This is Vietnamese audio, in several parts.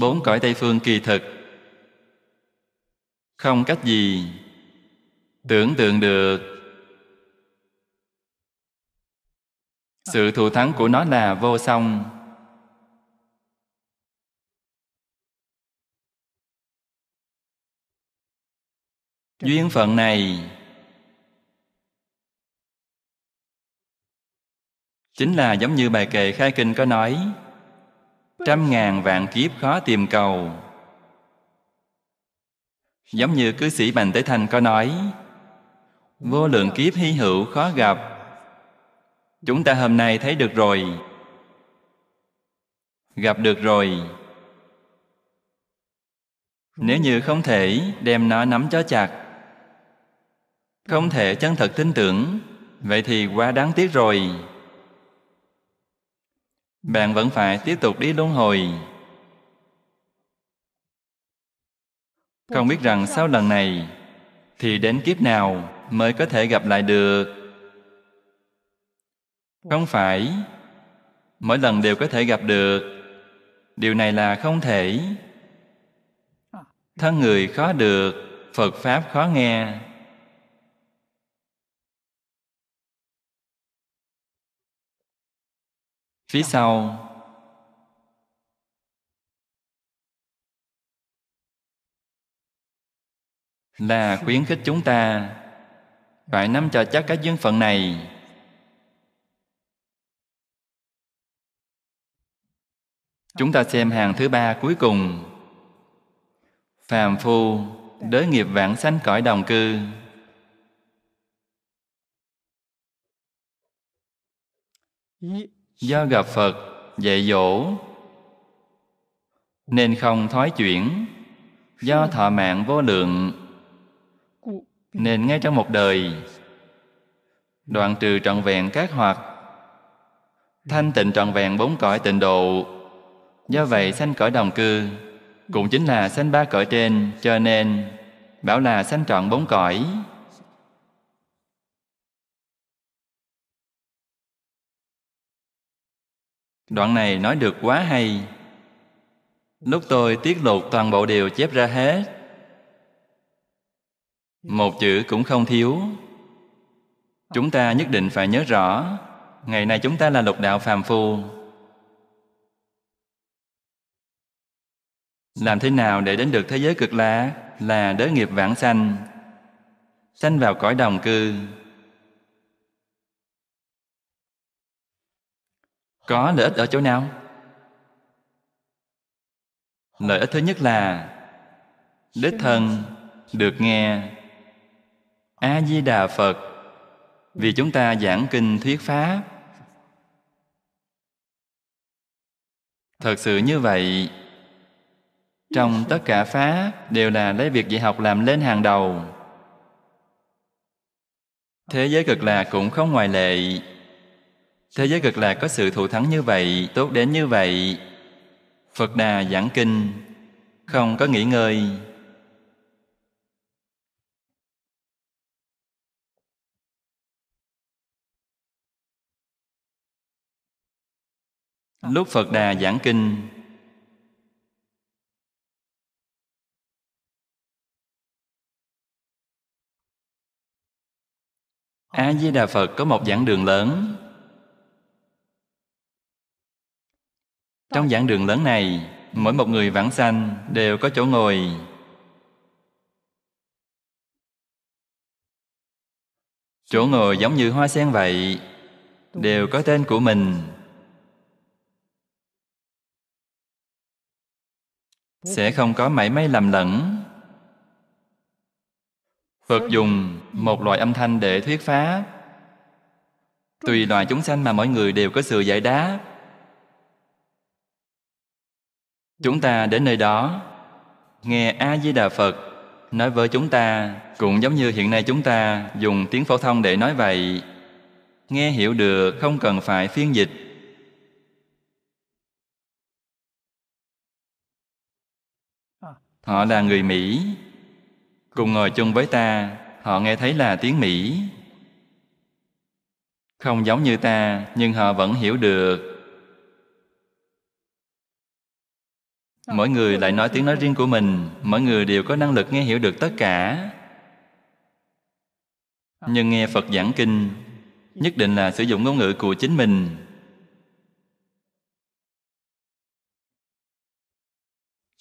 bốn cõi Tây Phương kỳ thực không cách gì tưởng tượng được sự thù thắng của nó là vô song duyên phận này chính là giống như bài kệ khai kinh có nói trăm ngàn vạn kiếp khó tìm cầu giống như cư sĩ bành tế thành có nói vô lượng kiếp hy hữu khó gặp chúng ta hôm nay thấy được rồi gặp được rồi nếu như không thể đem nó nắm cho chặt không thể chân thật tin tưởng vậy thì quá đáng tiếc rồi bạn vẫn phải tiếp tục đi luân hồi không biết rằng sau lần này thì đến kiếp nào mới có thể gặp lại được không phải mỗi lần đều có thể gặp được điều này là không thể thân người khó được phật pháp khó nghe phía sau là khuyến khích chúng ta phải nắm cho chắc cái duyên phận này chúng ta xem hàng thứ ba cuối cùng phàm phu đới nghiệp vãng sanh cõi đồng cư do gặp Phật dạy dỗ nên không thoái chuyển do thọ mạng vô lượng nên ngay trong một đời đoạn trừ trọn vẹn các hoạt thanh tịnh trọn vẹn bốn cõi tịnh độ do vậy sanh cõi đồng cư cũng chính là sanh ba cõi trên cho nên bảo là sanh trọn bốn cõi Đoạn này nói được quá hay Lúc tôi tiết lục toàn bộ đều chép ra hết Một chữ cũng không thiếu Chúng ta nhất định phải nhớ rõ Ngày nay chúng ta là lục đạo phàm phu Làm thế nào để đến được thế giới cực lạc là đới nghiệp vãng sanh Sanh vào cõi đồng cư có lợi ích ở chỗ nào lợi ích thứ nhất là đích thân được nghe a di đà phật vì chúng ta giảng kinh thuyết pháp thật sự như vậy trong tất cả pháp đều là lấy việc dạy học làm lên hàng đầu thế giới cực lạc cũng không ngoài lệ Thế giới cực lạc có sự thụ thắng như vậy, tốt đến như vậy. Phật Đà giảng kinh, không có nghỉ ngơi. Lúc Phật Đà giảng kinh, A Di Đà Phật có một giảng đường lớn Trong giảng đường lớn này, mỗi một người vãng sanh đều có chỗ ngồi. Chỗ ngồi giống như hoa sen vậy, đều có tên của mình. Sẽ không có mảy may lầm lẫn. Phật dùng một loại âm thanh để thuyết pháp. Tùy loài chúng sanh mà mọi người đều có sự giải đáp Chúng ta đến nơi đó, nghe A-di-đà Phật nói với chúng ta, cũng giống như hiện nay chúng ta dùng tiếng phổ thông để nói vậy. Nghe hiểu được không cần phải phiên dịch. Họ là người Mỹ, cùng ngồi chung với ta, họ nghe thấy là tiếng Mỹ. Không giống như ta, nhưng họ vẫn hiểu được mỗi người lại nói tiếng nói riêng của mình mỗi người đều có năng lực nghe hiểu được tất cả nhưng nghe phật giảng kinh nhất định là sử dụng ngôn ngữ của chính mình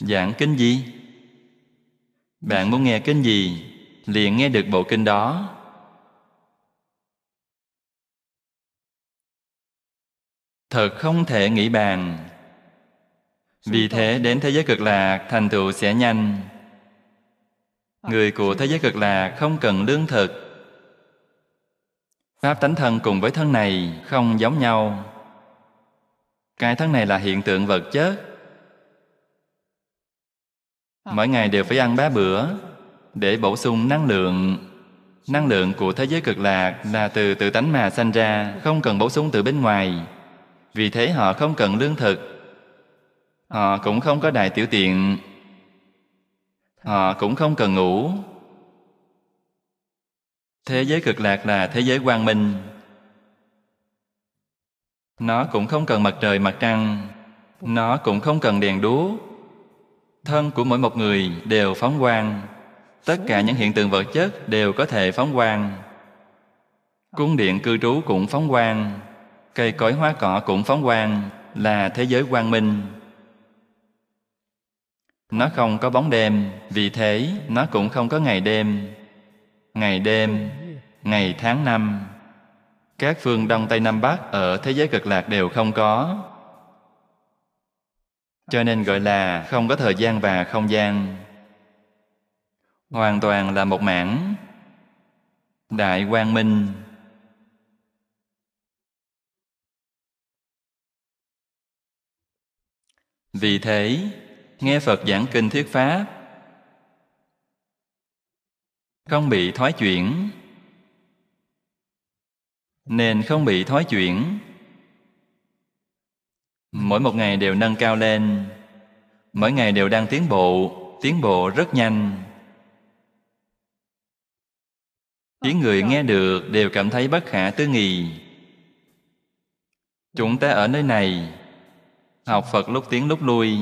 giảng kinh gì bạn muốn nghe kinh gì liền nghe được bộ kinh đó thật không thể nghĩ bàn vì thế đến thế giới cực lạc thành tựu sẽ nhanh Người của thế giới cực lạc không cần lương thực Pháp tánh thân cùng với thân này không giống nhau Cái thân này là hiện tượng vật chất Mỗi ngày đều phải ăn ba bữa Để bổ sung năng lượng Năng lượng của thế giới cực lạc là từ tự tánh mà sanh ra Không cần bổ sung từ bên ngoài Vì thế họ không cần lương thực Họ ờ, cũng không có đại tiểu tiện Họ ờ, cũng không cần ngủ Thế giới cực lạc là thế giới quang minh Nó cũng không cần mặt trời mặt trăng Nó cũng không cần đèn đuốc Thân của mỗi một người đều phóng quang Tất cả những hiện tượng vật chất đều có thể phóng quang Cung điện cư trú cũng phóng quang Cây cối hoa cỏ cũng phóng quang Là thế giới quang minh nó không có bóng đêm, vì thế nó cũng không có ngày đêm. Ngày đêm, ngày tháng năm, các phương Đông Tây Nam Bắc ở thế giới cực lạc đều không có. Cho nên gọi là không có thời gian và không gian. Hoàn toàn là một mảng. Đại Quang Minh Vì thế, nghe Phật giảng kinh thuyết pháp, không bị thoái chuyển, nên không bị thoái chuyển. Mỗi một ngày đều nâng cao lên, mỗi ngày đều đang tiến bộ, tiến bộ rất nhanh. Tiếng người nghe được đều cảm thấy bất khả tư nghị. Chúng ta ở nơi này, học Phật lúc tiến lúc lui,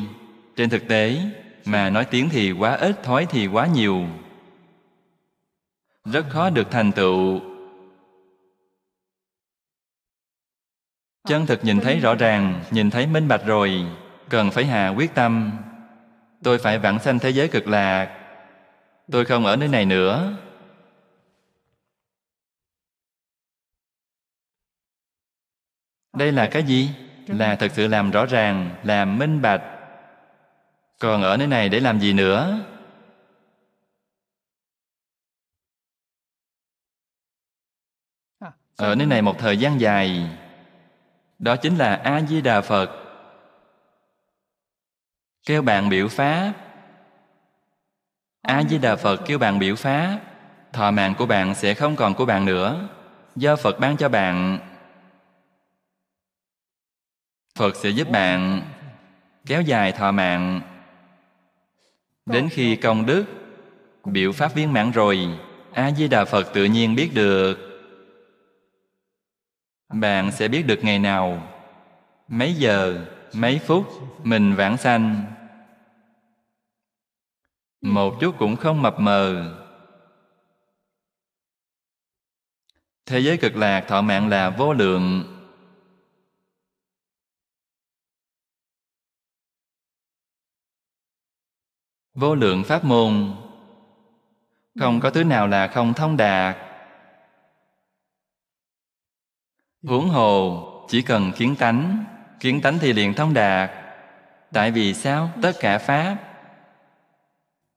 trên thực tế, mà nói tiếng thì quá ít, thói thì quá nhiều. Rất khó được thành tựu. Chân thực nhìn thấy rõ ràng, nhìn thấy minh bạch rồi, cần phải hạ quyết tâm. Tôi phải vãng sanh thế giới cực lạc. Tôi không ở nơi này nữa. Đây là cái gì? Là thật sự làm rõ ràng, làm minh bạch còn ở nơi này để làm gì nữa ở nơi này một thời gian dài đó chính là a di đà phật kêu bạn biểu pháp a di đà phật kêu bạn biểu pháp thọ mạng của bạn sẽ không còn của bạn nữa do phật ban cho bạn phật sẽ giúp bạn kéo dài thọ mạng Đến khi công đức Biểu pháp viên mãn rồi A-di-đà Phật tự nhiên biết được Bạn sẽ biết được ngày nào Mấy giờ, mấy phút Mình vãng sanh Một chút cũng không mập mờ Thế giới cực lạc thọ mạng là vô lượng vô lượng pháp môn không có thứ nào là không thông đạt huống hồ chỉ cần kiến tánh kiến tánh thì liền thông đạt tại vì sao tất cả pháp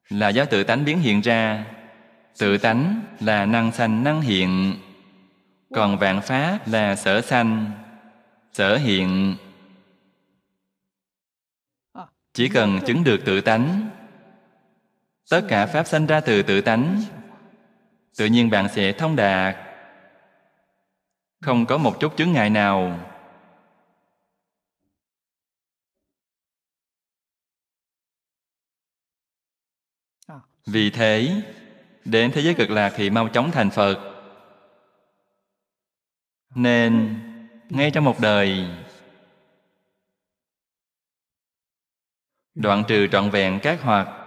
là do tự tánh biến hiện ra tự tánh là năng sanh năng hiện còn vạn pháp là sở sanh sở hiện chỉ cần chứng được tự tánh Tất cả Pháp sanh ra từ tự tánh Tự nhiên bạn sẽ thông đạt Không có một chút chướng ngại nào Vì thế Đến thế giới cực lạc thì mau chóng thành Phật Nên Ngay trong một đời Đoạn trừ trọn vẹn các hoạt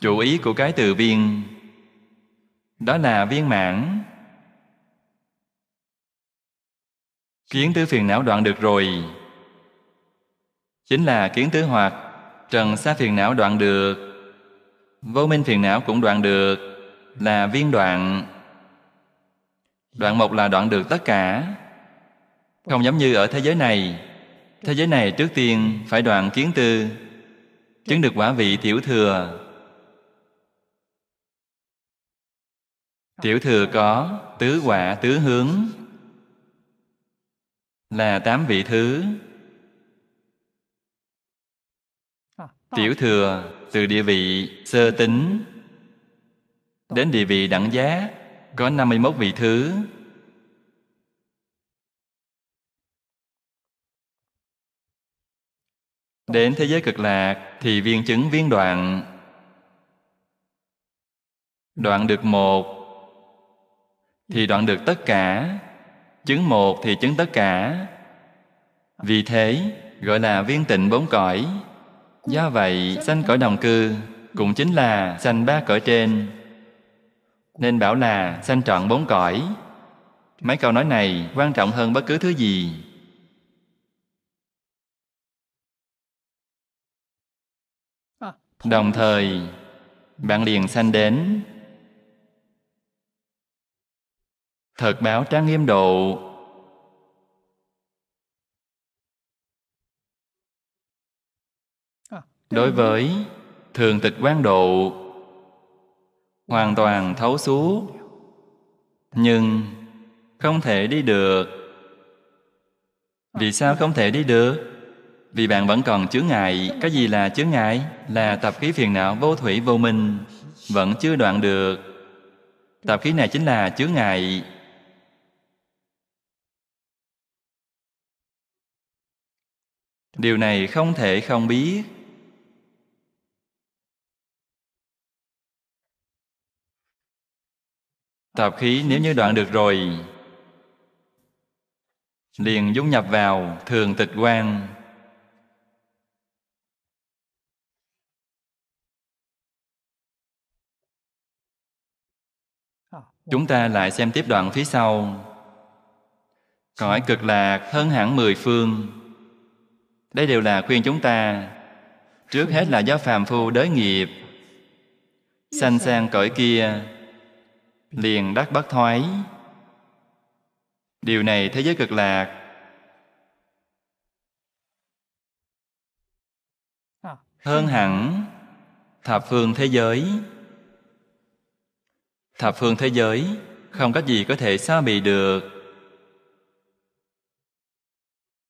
chủ ý của cái từ viên đó là viên mãn kiến tứ phiền não đoạn được rồi chính là kiến tứ hoạt trần xa phiền não đoạn được vô minh phiền não cũng đoạn được là viên đoạn đoạn một là đoạn được tất cả không giống như ở thế giới này thế giới này trước tiên phải đoạn kiến tư chứng được quả vị tiểu thừa Tiểu thừa có tứ quả tứ hướng là tám vị thứ. Tiểu thừa từ địa vị sơ tính đến địa vị đẳng giá có 51 vị thứ. Đến thế giới cực lạc thì viên chứng viên đoạn Đoạn được một thì đoạn được tất cả chứng một thì chứng tất cả vì thế gọi là viên tịnh bốn cõi do vậy sanh cõi đồng cư cũng chính là sanh ba cõi trên nên bảo là sanh trọn bốn cõi mấy câu nói này quan trọng hơn bất cứ thứ gì à. đồng thời bạn liền sanh đến thật báo trang nghiêm độ à, đối với thường tịch quan độ hoàn toàn thấu suốt nhưng không thể đi được vì à, sao không thể đi được vì bạn vẫn còn chướng ngại cái gì là chướng ngại là tập khí phiền não vô thủy vô minh vẫn chưa đoạn được tập khí này chính là chướng ngại điều này không thể không biết tạp khí nếu như đoạn được rồi liền dung nhập vào thường tịch quan chúng ta lại xem tiếp đoạn phía sau cõi cực lạc hơn hẳn mười phương đây đều là khuyên chúng ta Trước hết là do phàm phu đới nghiệp Sanh sang cõi kia Liền đắc bất thoái Điều này thế giới cực lạc Hơn hẳn Thập phương thế giới Thập phương thế giới Không có gì có thể xa bị được